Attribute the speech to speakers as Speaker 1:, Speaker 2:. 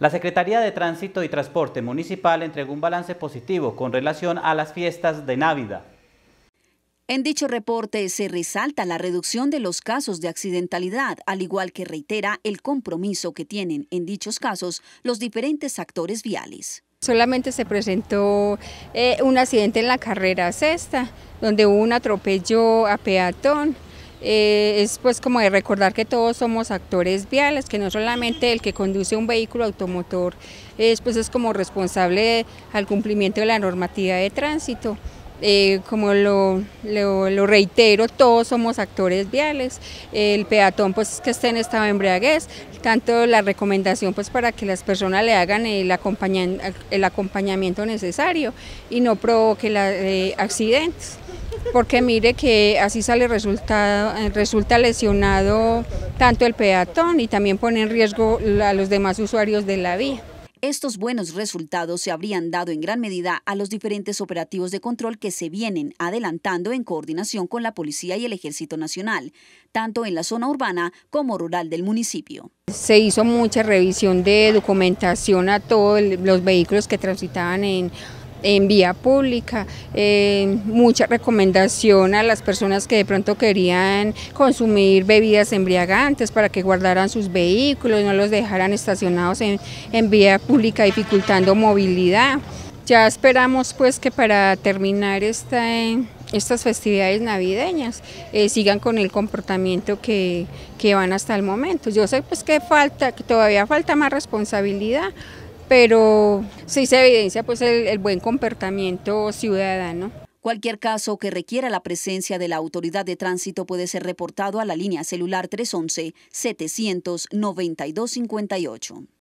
Speaker 1: La Secretaría de Tránsito y Transporte Municipal entregó un balance positivo con relación a las fiestas de Navidad. En dicho reporte se resalta la reducción de los casos de accidentalidad, al igual que reitera el compromiso que tienen en dichos casos los diferentes actores viales. Solamente se presentó eh, un
Speaker 2: accidente en la carrera sexta, donde hubo un atropello a peatón eh, es pues como de recordar que todos somos actores viales, que no solamente el que conduce un vehículo automotor es, pues es como responsable al cumplimiento de la normativa de tránsito. Eh, como lo, reitero, todos somos actores viales, el peatón pues que esté en estado de embriaguez, tanto la recomendación pues para que las personas le hagan el, acompañamiento necesario y no provoque eh, accidentes porque mire que así sale resultado, eh, resulta lesionado tanto el peatón y también pone en riesgo a los demás
Speaker 1: usuarios de la vía. Estos buenos resultados se habrían dado en gran medida a los diferentes operativos de control que se vienen adelantando en coordinación con la Policía y el Ejército Nacional, tanto en la zona urbana como rural del municipio.
Speaker 2: Se hizo mucha revisión de documentación a todos los vehículos que transitaban en en vía pública, eh, mucha recomendación a las personas que de pronto querían consumir bebidas embriagantes para que guardaran sus vehículos, no los dejaran estacionados en, vía pública dificultando movilidad. Ya esperamos pues que para terminar esta, estas festividades navideñas eh, sigan con el comportamiento que, que, van hasta el momento. Yo sé pues que falta, que todavía falta más
Speaker 1: responsabilidad, pero sí se evidencia pues el, buen comportamiento ciudadano. Cualquier caso que requiera la presencia de la autoridad de tránsito puede ser reportado a la línea celular 311 79258